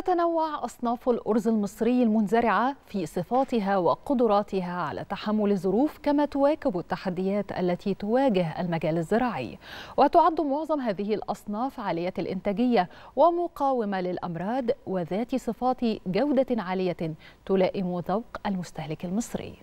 تتنوع أصناف الأرز المصري المنزرعة في صفاتها وقدراتها على تحمل الظروف كما تواكب التحديات التي تواجه المجال الزراعي وتعد معظم هذه الأصناف عالية الإنتاجية ومقاومة للأمراض وذات صفات جودة عالية تلائم ذوق المستهلك المصري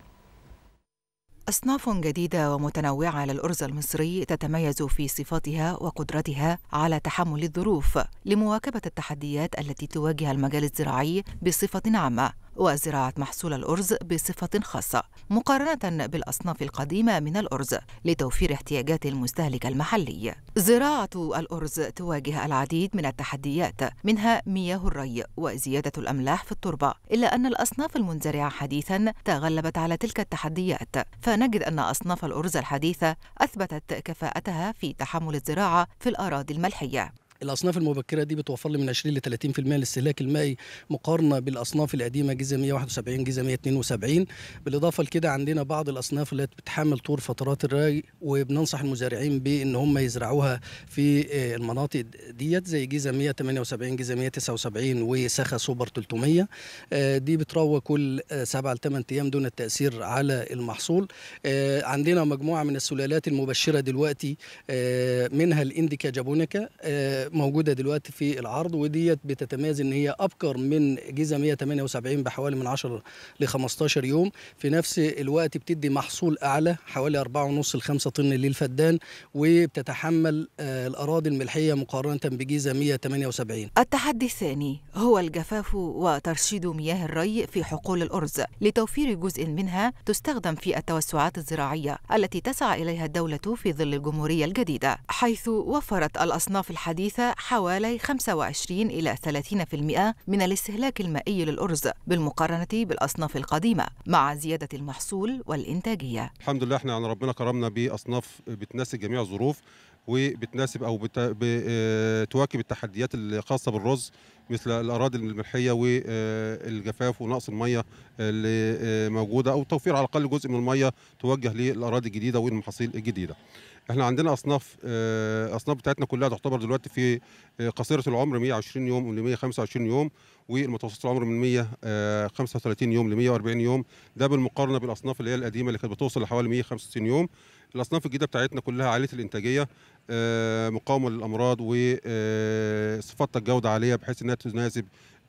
أصناف جديدة ومتنوعة للأرز المصري تتميز في صفاتها وقدرتها على تحمل الظروف لمواكبة التحديات التي تواجه المجال الزراعي بصفة عامة وزراعة محصول الأرز بصفة خاصة مقارنة بالأصناف القديمة من الأرز لتوفير احتياجات المستهلك المحلي زراعة الأرز تواجه العديد من التحديات منها مياه الري وزيادة الأملاح في التربة إلا أن الأصناف المنزرعة حديثا تغلبت على تلك التحديات فنجد أن أصناف الأرز الحديثة أثبتت كفاءتها في تحمل الزراعة في الأراضي الملحية الاصناف المبكره دي بتوفر لي من 20 ل 30% الاستهلاك المائي مقارنه بالاصناف القديمه جيزه 171 جيزه 172 بالاضافه لكده عندنا بعض الاصناف اللي بتحمل طول فترات الري وبننصح المزارعين بان هم يزرعوها في آه، المناطق ديت زي جيزه 178 جيزه 179 وسخه سوبر 300 آه، دي بتروى كل 7 آه، ل 8 ايام دون التاثير على المحصول عندنا مجموعه من السلالات المبشره دلوقتي منها الانديكا جابونيكا موجوده دلوقتي في العرض وديت بتتميز ان هي ابكر من جيزه 178 بحوالي من 10 ل 15 يوم في نفس الوقت بتدي محصول اعلى حوالي 4.5 ل 5 طن للفدان وبتتحمل آه، الاراضي الملحيه مقارنه بجيزه 178 التحدي الثاني هو الجفاف وترشيد مياه الري في حقول الارز لتوفير جزء منها تستخدم في التوسعات الزراعيه التي تسعى اليها الدوله في ظل الجمهوريه الجديده حيث وفرت الاصناف الحديثه حوالي 25 إلى 30% من الاستهلاك المائي للأرز بالمقارنة بالأصناف القديمة مع زيادة المحصول والإنتاجية الحمد لله احنا عن يعني ربنا كرمنا بأصناف بتناسب جميع الظروف وبتناسب او بتواكب آه، التحديات الخاصه بالرز مثل الاراضي الملحيه والجفاف آه، ونقص الميه اللي آه، موجوده او توفير على الاقل جزء من الميه توجه للاراضي الجديده والمحاصيل الجديده. احنا عندنا اصناف اصناف بتاعتنا كلها تعتبر دلوقتي في قصيره العمر 120 يوم ل 125 يوم والمتوسط العمر من 135 يوم ل 140 يوم ده بالمقارنه بالاصناف اللي هي القديمه اللي كانت بتوصل لحوالي 165 يوم الاصناف الجديده بتاعتنا كلها عاليه الانتاجيه آه، مقاومه للامراض وصفاتها آه، الجوده عاليه بحيث انها تناسب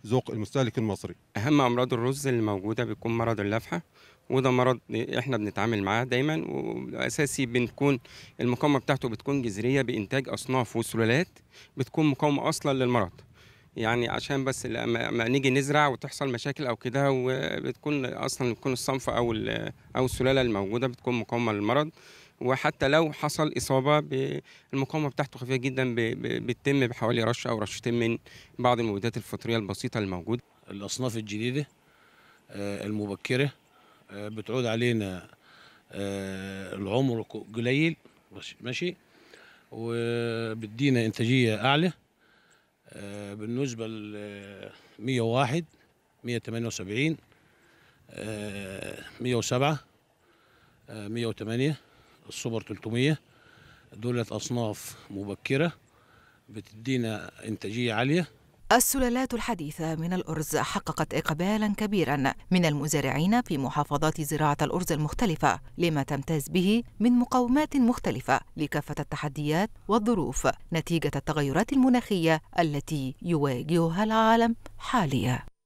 ذوق المستهلك المصري اهم امراض الرز اللي موجوده بيكون مرض اللفحه وده مرض احنا بنتعامل معاه دايما واساسي بنكون المقاومه بتاعته بتكون جذريه بانتاج اصناف وسلالات بتكون مقاومه اصلا للمرض يعني عشان بس لما نيجي نزرع وتحصل مشاكل او كده وبتكون اصلا بتكون الصنف او او السلاله الموجوده بتكون مقاومه للمرض وحتى لو حصل اصابه المقاومه بتاعته خفيفه جدا بتتم بحوالي رشه او رشتين من بعض المبيدات الفطريه البسيطه الموجوده. الاصناف الجديده آه، المبكره آه، بتعود علينا آه، العمر قليل ماشي وبدينا انتاجيه اعلى بالنسبه ل 101 178 107 108 السوبر 300 دولت أصناف مبكرة بتدينا إنتاجية عالية السلالات الحديثة من الأرز حققت إقبالا كبيرا من المزارعين في محافظات زراعة الأرز المختلفة لما تمتاز به من مقاومات مختلفة لكافة التحديات والظروف نتيجة التغيرات المناخية التي يواجهها العالم حاليا